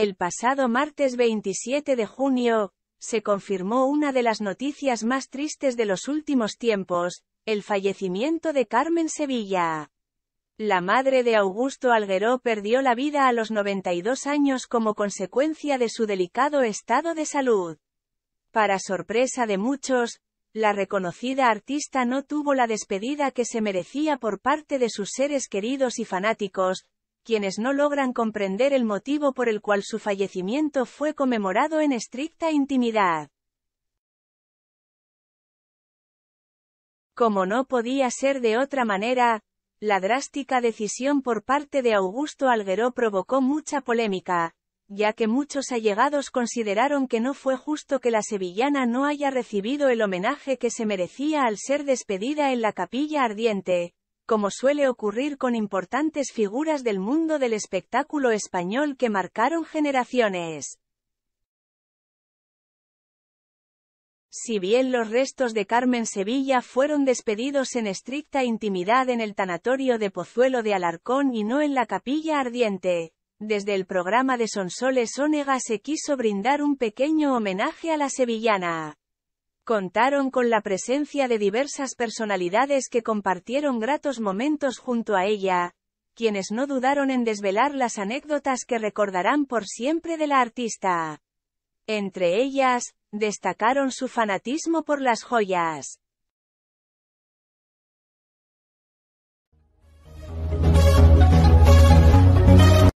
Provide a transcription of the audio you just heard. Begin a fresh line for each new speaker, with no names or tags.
El pasado martes 27 de junio, se confirmó una de las noticias más tristes de los últimos tiempos, el fallecimiento de Carmen Sevilla. La madre de Augusto Alguero perdió la vida a los 92 años como consecuencia de su delicado estado de salud. Para sorpresa de muchos, la reconocida artista no tuvo la despedida que se merecía por parte de sus seres queridos y fanáticos, quienes no logran comprender el motivo por el cual su fallecimiento fue conmemorado en estricta intimidad. Como no podía ser de otra manera, la drástica decisión por parte de Augusto Alguero provocó mucha polémica, ya que muchos allegados consideraron que no fue justo que la sevillana no haya recibido el homenaje que se merecía al ser despedida en la capilla ardiente, como suele ocurrir con importantes figuras del mundo del espectáculo español que marcaron generaciones. Si bien los restos de Carmen Sevilla fueron despedidos en estricta intimidad en el tanatorio de Pozuelo de Alarcón y no en la capilla ardiente, desde el programa de Sonsoles Ónega se quiso brindar un pequeño homenaje a la sevillana. Contaron con la presencia de diversas personalidades que compartieron gratos momentos junto a ella, quienes no dudaron en desvelar las anécdotas que recordarán por siempre de la artista. Entre ellas, destacaron su fanatismo por las joyas,